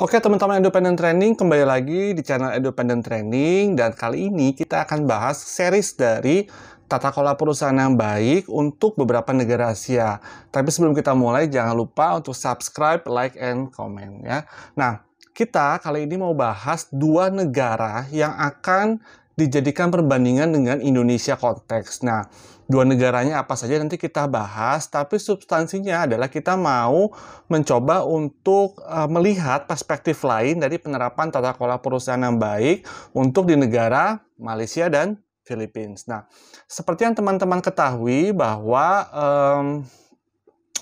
Oke teman-teman Independent Training, kembali lagi di channel Independent Training dan kali ini kita akan bahas series dari tata kelola perusahaan yang baik untuk beberapa negara Asia. Tapi sebelum kita mulai, jangan lupa untuk subscribe, like, and comment ya. Nah, kita kali ini mau bahas dua negara yang akan dijadikan perbandingan dengan Indonesia konteks. Nah, dua negaranya apa saja nanti kita bahas, tapi substansinya adalah kita mau mencoba untuk uh, melihat perspektif lain dari penerapan tata kelola perusahaan yang baik untuk di negara Malaysia dan Philippines. Nah, seperti yang teman-teman ketahui bahwa um,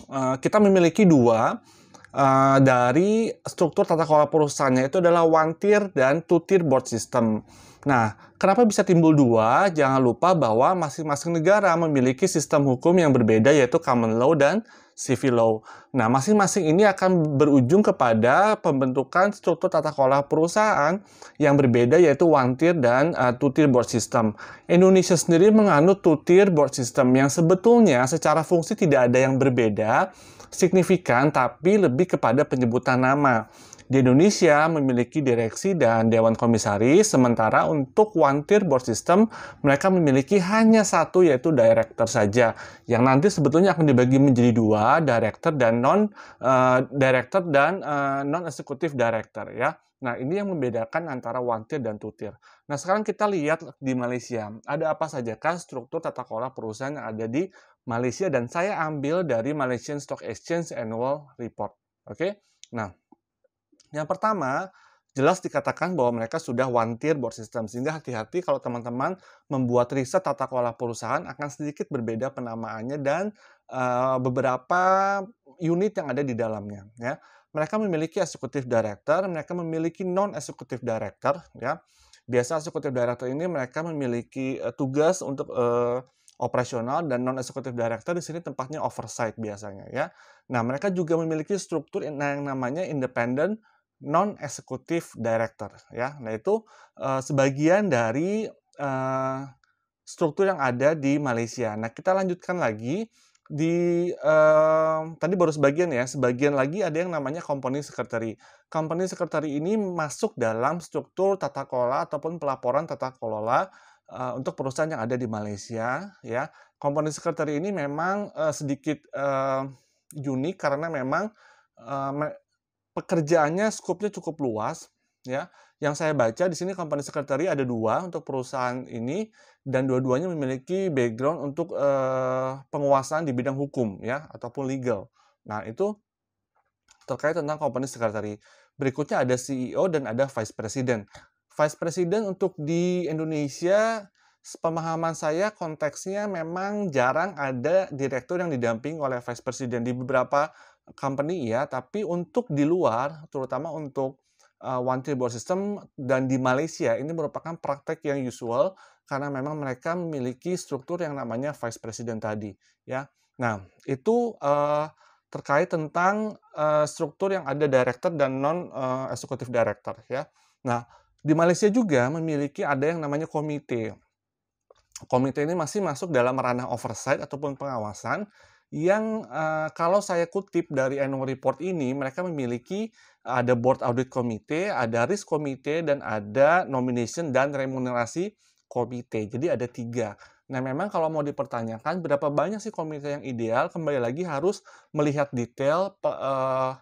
uh, kita memiliki dua uh, dari struktur tata kelola perusahaannya itu adalah one tier dan two tier board system. Nah, kenapa bisa timbul dua? Jangan lupa bahwa masing-masing negara memiliki sistem hukum yang berbeda yaitu common law dan civil law. Nah, masing-masing ini akan berujung kepada pembentukan struktur tata kelola perusahaan yang berbeda yaitu one tier dan uh, two tier board system. Indonesia sendiri menganut two tier board system yang sebetulnya secara fungsi tidak ada yang berbeda signifikan tapi lebih kepada penyebutan nama. Di Indonesia memiliki direksi dan dewan komisaris, sementara untuk one tier board system mereka memiliki hanya satu yaitu director saja, yang nanti sebetulnya akan dibagi menjadi dua, director dan non uh, dan uh, eh, non executive director ya. Nah, ini yang membedakan antara one tier dan two tier. Nah, sekarang kita lihat di Malaysia. Ada apa saja kan struktur tata kelola perusahaan yang ada di Malaysia dan saya ambil dari Malaysian Stock Exchange Annual Report. Oke. Okay? Nah, yang pertama, jelas dikatakan bahwa mereka sudah one tier board system sehingga hati-hati kalau teman-teman membuat riset tata kelola perusahaan akan sedikit berbeda penamaannya dan uh, beberapa unit yang ada di dalamnya ya mereka memiliki eksekutif director mereka memiliki non eksekutif director ya biasa eksekutif director ini mereka memiliki uh, tugas untuk uh, operasional dan non eksekutif director di sini tempatnya oversight biasanya ya nah mereka juga memiliki struktur yang namanya independent non executive director ya. Nah, itu uh, sebagian dari uh, struktur yang ada di Malaysia. Nah, kita lanjutkan lagi di uh, tadi baru sebagian ya, sebagian lagi ada yang namanya company secretary. Company secretary ini masuk dalam struktur tata kelola ataupun pelaporan tata kelola uh, untuk perusahaan yang ada di Malaysia ya. Company secretary ini memang uh, sedikit unik karena memang pekerjaannya skupnya cukup luas ya. Yang saya baca di sini company secretary ada dua untuk perusahaan ini dan dua-duanya memiliki background untuk eh, penguasaan di bidang hukum ya ataupun legal. Nah, itu terkait tentang company secretary. Berikutnya ada CEO dan ada vice president. Vice president untuk di Indonesia pemahaman saya konteksnya memang jarang ada direktur yang didampingi oleh vice president di beberapa company ya, tapi untuk di luar, terutama untuk uh, one table system dan di Malaysia ini merupakan praktek yang usual karena memang mereka memiliki struktur yang namanya vice president tadi ya. Nah, itu uh, terkait tentang uh, struktur yang ada director dan non uh, executive director ya. Nah, di Malaysia juga memiliki ada yang namanya komite. Komite ini masih masuk dalam ranah oversight ataupun pengawasan yang uh, kalau saya kutip dari annual report ini mereka memiliki eh, ada board audit committee, ada risk committee dan ada nomination dan remunerasi komite. Jadi ada tiga. Nah memang kalau mau dipertanyakan berapa banyak sih komite yang ideal kembali lagi harus melihat detail uh,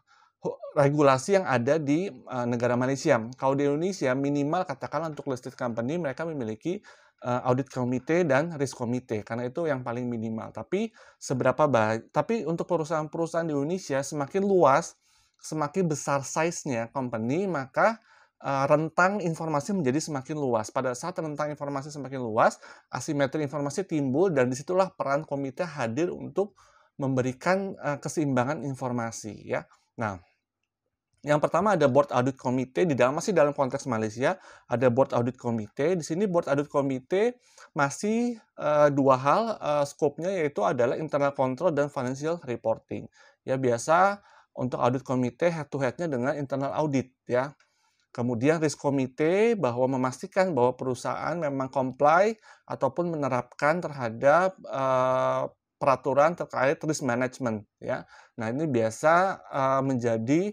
regulasi yang ada di uh, negara Malaysia. Kalau di Indonesia minimal katakanlah untuk listed company mereka memiliki Eh, audit komite dan risk komite karena itu yang paling minimal. Tapi seberapa baik tapi untuk perusahaan-perusahaan di Indonesia semakin luas, semakin besar size-nya company, maka uh, rentang informasi menjadi semakin luas. Pada saat rentang informasi semakin luas, asimetri informasi timbul dan disitulah peran komite hadir untuk memberikan uh, keseimbangan informasi ya. Nah, yang pertama ada Board Audit Committee di dalam masih dalam konteks Malaysia ada Board Audit Committee. Di sini Board Audit Committee masih uh, dua hal uh, eh, skopnya yaitu adalah internal control dan financial reporting. Ya biasa untuk audit komite head to headnya dengan internal audit ya. Kemudian risk committee bahwa memastikan bahwa perusahaan memang comply ataupun menerapkan terhadap uh, peraturan terkait risk management ya. Nah, ini biasa uh, menjadi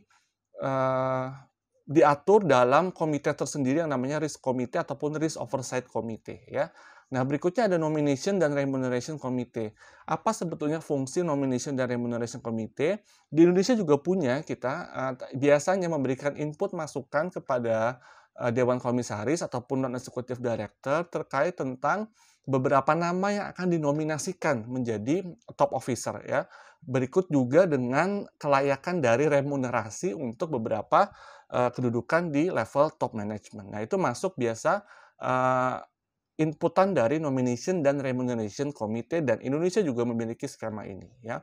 Eh, diatur dalam komite tersendiri yang namanya risk committee ataupun risk oversight committee ya. Nah, berikutnya ada nomination dan remuneration committee. Apa sebetulnya fungsi nomination dan remuneration committee? Di Indonesia juga punya kita eh, biasanya memberikan input masukan kepada eh, dewan komisaris ataupun non executive director terkait tentang beberapa nama yang akan dinominasikan menjadi top officer ya. Berikut juga dengan kelayakan dari remunerasi untuk beberapa uh, kedudukan di level top management. Nah, itu masuk biasa uh, inputan dari nomination dan remuneration committee dan Indonesia juga memiliki skema ini ya.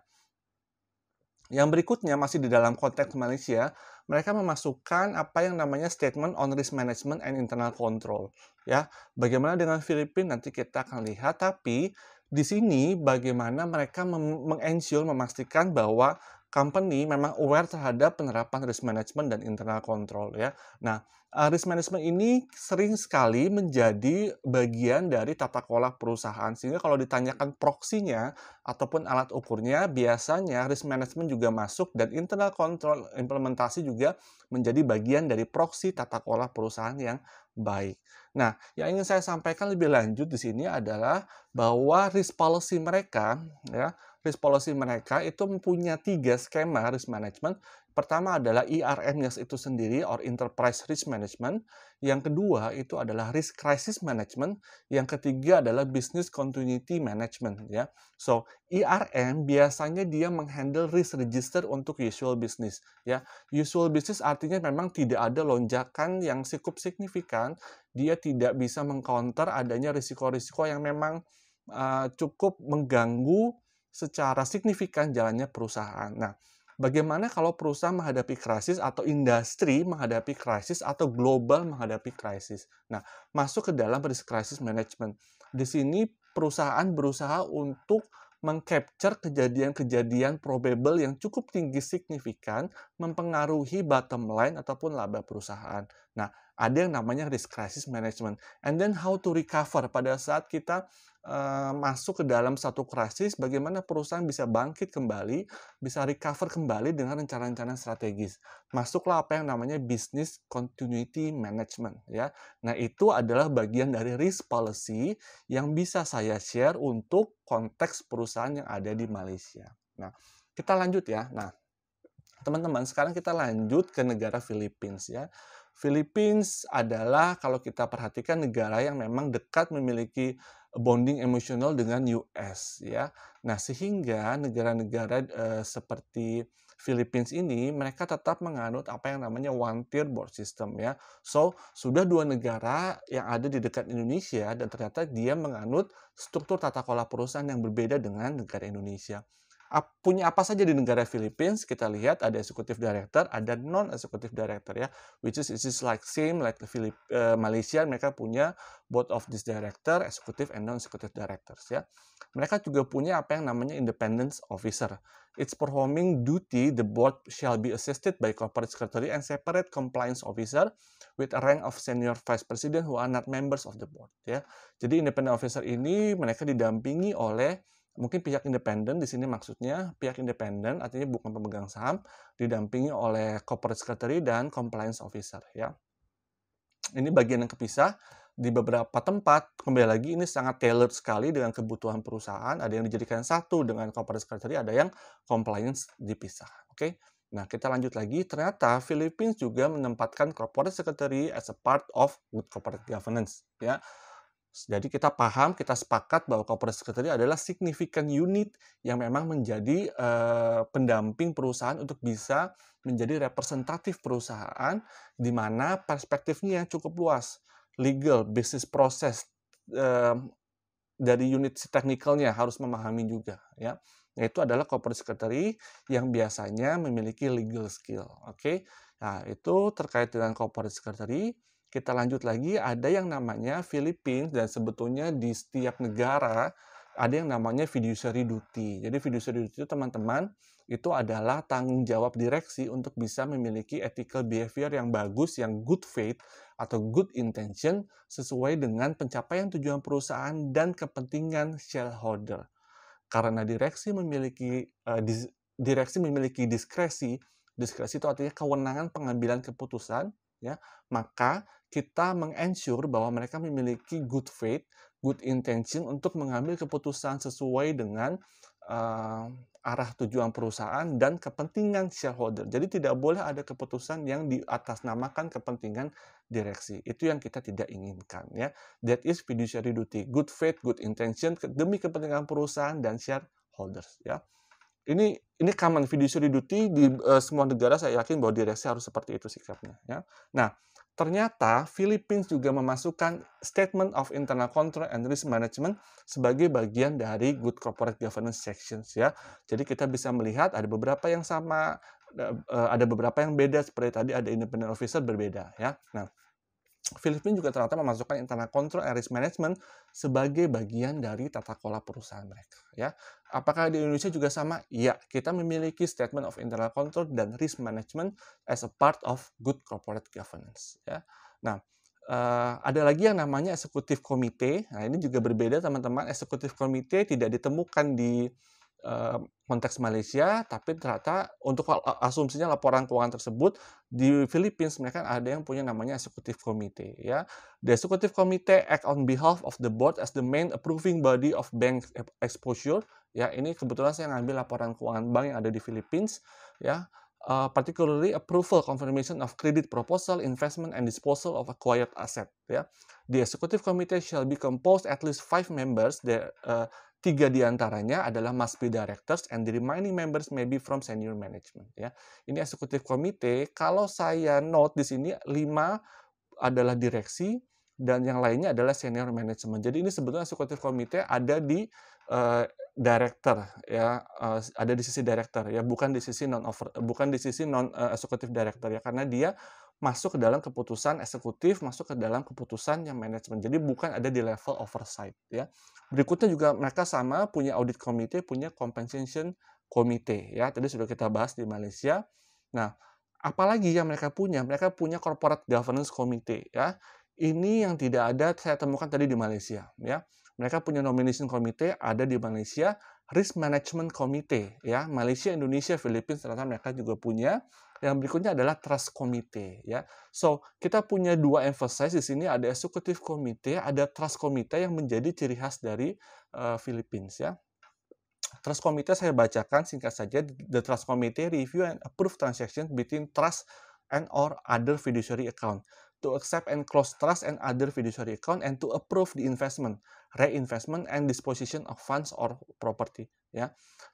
Yang berikutnya masih di dalam konteks Malaysia, mereka memasukkan apa yang namanya statement on risk management and internal control. Ya, bagaimana dengan Filipina nanti kita akan lihat. Tapi di sini bagaimana mereka mengensure memastikan bahwa company memang aware terhadap penerapan risk management dan internal control ya. Nah, eh, risk management ini sering sekali menjadi bagian dari tata kelola perusahaan sehingga kalau ditanyakan proksinya ataupun alat ukurnya biasanya risk management juga masuk dan internal control implementasi juga menjadi bagian dari proksi tata kelola perusahaan yang baik. Nah, yang ingin saya sampaikan lebih lanjut di sini adalah bahwa risk policy mereka ya risk policy mereka itu mempunyai tiga skema risk management. Pertama adalah e IRM-nya itu sendiri, or Enterprise Risk Management. Yang kedua itu adalah Risk Crisis Management. Yang ketiga adalah Business Continuity Management. Ya, so IRM e biasanya dia menghandle risk register untuk usual business. Ya, usual business artinya memang tidak ada lonjakan yang cukup signifikan. Dia tidak bisa mengcounter adanya risiko-risiko yang memang uh, cukup mengganggu secara signifikan jalannya perusahaan. Nah, bagaimana kalau perusahaan menghadapi krisis atau industri menghadapi krisis atau global menghadapi krisis. Nah, masuk ke dalam risk crisis management. Di sini perusahaan berusaha untuk mengcapture kejadian-kejadian probable yang cukup tinggi signifikan mempengaruhi bottom line ataupun laba perusahaan. Nah, ada yang namanya risk crisis management. And then how to recover pada saat kita uh, masuk ke dalam satu krisis, bagaimana perusahaan bisa bangkit kembali, bisa recover kembali dengan rencana-rencana strategis. Masuklah apa yang namanya business continuity management ya. Nah, itu adalah bagian dari risk policy yang bisa saya share untuk konteks perusahaan yang ada di Malaysia. Nah, kita lanjut ya. Nah, teman-teman, sekarang kita lanjut ke negara Philippines ya. Philippines adalah kalau kita perhatikan negara yang memang dekat memiliki bonding emosional dengan US ya. Nah, sehingga negara-negara e, seperti Philippines ini mereka tetap menganut apa yang namanya one tier board system ya. So, sudah dua negara yang ada di dekat Indonesia dan ternyata dia menganut struktur tata kelola perusahaan yang berbeda dengan negara Indonesia punya apa saja di negara Philippines kita lihat ada eksekutif director ada non eksekutif director ya which is is like same like the Philipp, uh, eh, Malaysia mereka punya board of this director eksekutif and non eksekutif directors ya mereka juga punya apa yang namanya independence officer its performing duty the board shall be assisted by corporate secretary and separate compliance officer with a rank of senior vice president who are not members of the board ya jadi independent officer ini mereka didampingi oleh mungkin pihak independen di sini maksudnya pihak independen artinya bukan pemegang saham didampingi oleh corporate secretary dan compliance officer ya. Ini bagian yang kepisah di beberapa tempat kembali lagi ini sangat tailored sekali dengan kebutuhan perusahaan ada yang dijadikan satu dengan corporate secretary ada yang compliance dipisah oke okay? nah kita lanjut lagi ternyata Philippines juga menempatkan corporate secretary as a part of good corporate governance ya jadi kita paham, kita sepakat bahwa corporate secretary adalah significant unit yang memang menjadi uh, pendamping perusahaan untuk bisa menjadi representatif perusahaan di mana perspektifnya cukup luas, legal, business process uh, dari unit teknikalnya harus memahami juga ya. Itu adalah corporate secretary yang biasanya memiliki legal skill, oke. Okay? Nah, itu terkait dengan corporate secretary kita lanjut lagi ada yang namanya Philippines dan sebetulnya di setiap negara ada yang namanya fiduciary duty. Jadi fiduciary duty itu teman-teman itu adalah tanggung jawab direksi untuk bisa memiliki ethical behavior yang bagus, yang good faith atau good intention sesuai dengan pencapaian tujuan perusahaan dan kepentingan shareholder. Karena direksi memiliki uh, dis, direksi memiliki diskresi, diskresi itu artinya kewenangan pengambilan keputusan ya maka kita mengensure bahwa mereka memiliki good faith, good intention untuk mengambil keputusan sesuai dengan uh, arah tujuan perusahaan dan kepentingan shareholder. Jadi tidak boleh ada keputusan yang di atas namakan kepentingan direksi. Itu yang kita tidak inginkan ya. That is fiduciary duty, good faith, good intention demi kepentingan perusahaan dan shareholders ya. Ini ini common fiduciary duty di uh, semua negara saya yakin bahwa direksi harus seperti itu sikapnya ya. Nah, Ternyata Philippines juga memasukkan Statement of Internal Control and Risk Management sebagai bagian dari Good Corporate Governance Sections ya. Jadi kita bisa melihat ada beberapa yang sama, eh, eh, ada beberapa yang beda seperti tadi ada independent officer berbeda ya. Nah, Filipina juga ternyata memasukkan internal control and risk management sebagai bagian dari tata kelola perusahaan mereka. Ya, apakah di Indonesia juga sama? Ya, kita memiliki statement of internal control dan risk management as a part of good corporate governance. Ya, nah uh, ada lagi yang namanya eksekutif komite. Nah ini juga berbeda teman-teman. Eksekutif komite tidak ditemukan di konteks Malaysia, tapi ternyata untuk asumsinya laporan keuangan tersebut di Philippines mereka ada yang punya namanya eksekutif komite ya. The executive committee act on behalf of the board as the main approving body of bank e, exposure. Ya, ini kebetulan saya ngambil laporan keuangan bank yang ada di Philippines ya uh, particularly approval confirmation of credit proposal, investment, and disposal of acquired asset. Ya. The executive committee shall be composed at least five members. The, uh, tiga diantaranya adalah must be directors and the remaining members may be from senior management. Ya. Ini executive committee Kalau saya note di sini lima adalah direksi dan yang lainnya adalah senior management. Jadi ini sebetulnya executive committee ada di uh, director ya uh, ada di sisi director ya bukan di sisi non over bukan di sisi non uh, eksekutif director ya karena dia masuk ke dalam keputusan eksekutif, masuk ke dalam keputusan yang manajemen. Jadi bukan ada di level oversight ya. Berikutnya juga mereka sama punya audit committee, punya compensation committee ya. Tadi sudah kita bahas di Malaysia. Nah, apalagi yang mereka punya? Mereka punya corporate governance committee ya. Ini yang tidak ada saya temukan tadi di Malaysia ya mereka punya nomination committee ada di Malaysia, Risk Management Committee ya, Malaysia, Indonesia, Filipina ternyata mereka juga punya. Yang berikutnya adalah Trust Committee ya. So, kita punya dua emphasis di sini ada Executive Committee, ada Trust Committee yang menjadi ciri khas dari uh, Philippines ya. Trust Committee saya bacakan singkat saja The Trust Committee review and approve transactions between trust and or other fiduciary account to accept and close trust and other fiduciary account and to approve the investment reinvestment and disposition of funds or property ya.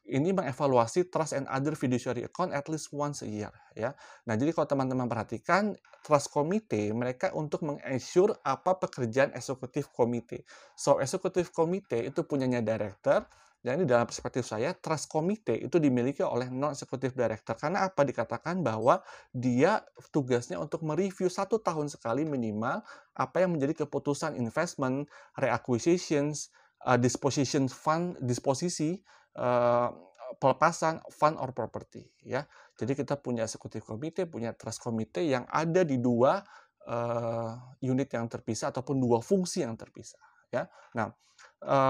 Ini mengevaluasi trust and other fiduciary account at least once a year ya. Nah, jadi kalau teman-teman perhatikan trust committee mereka untuk mengensure apa pekerjaan eksekutif committee. So, eksekutif committee itu punyanya director, dan ini dalam perspektif saya, trust committee itu dimiliki oleh non-executive director. Karena apa? Dikatakan bahwa dia tugasnya untuk mereview satu tahun sekali minimal apa yang menjadi keputusan investment, reacquisitions, uh, disposition fund, disposisi, uh, pelepasan fund or property. ya. Jadi kita punya executive committee, punya trust committee yang ada di dua uh, unit yang terpisah ataupun dua fungsi yang terpisah. Ya. Nah,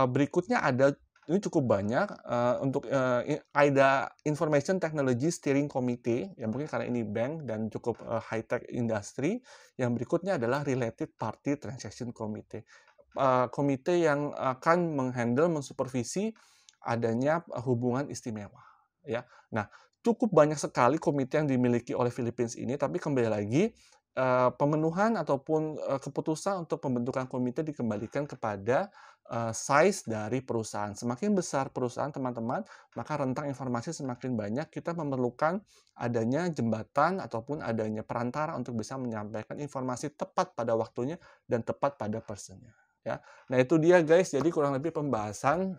berikutnya ada ini cukup banyak uh, untuk uh, Information Technology Steering Committee yang mungkin karena ini bank dan cukup uh, eh, high tech industry yang berikutnya adalah related party transaction committee uh, komite yang akan menghandle mensupervisi adanya hubungan istimewa ya nah cukup banyak sekali komite yang dimiliki oleh Philippines ini tapi kembali lagi pemenuhan ataupun keputusan untuk pembentukan komite dikembalikan kepada Eh, size dari perusahaan. Semakin besar perusahaan teman-teman, maka rentang informasi semakin banyak. Kita memerlukan adanya jembatan ataupun adanya perantara untuk bisa menyampaikan informasi tepat pada waktunya dan tepat pada personnya. Ya. Nah itu dia guys, jadi kurang lebih pembahasan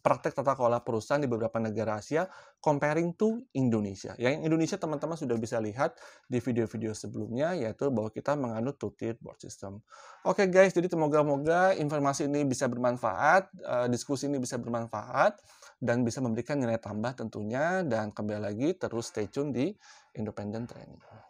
praktek tata kelola perusahaan di beberapa negara Asia comparing to Indonesia. Yang Indonesia teman-teman sudah bisa lihat di video-video sebelumnya yaitu bahwa kita menganut two tier board system. Oke okay guys, jadi semoga-moga informasi ini bisa bermanfaat, eh, diskusi ini bisa bermanfaat dan bisa memberikan nilai tambah tentunya dan kembali lagi terus stay tune di Independent Training.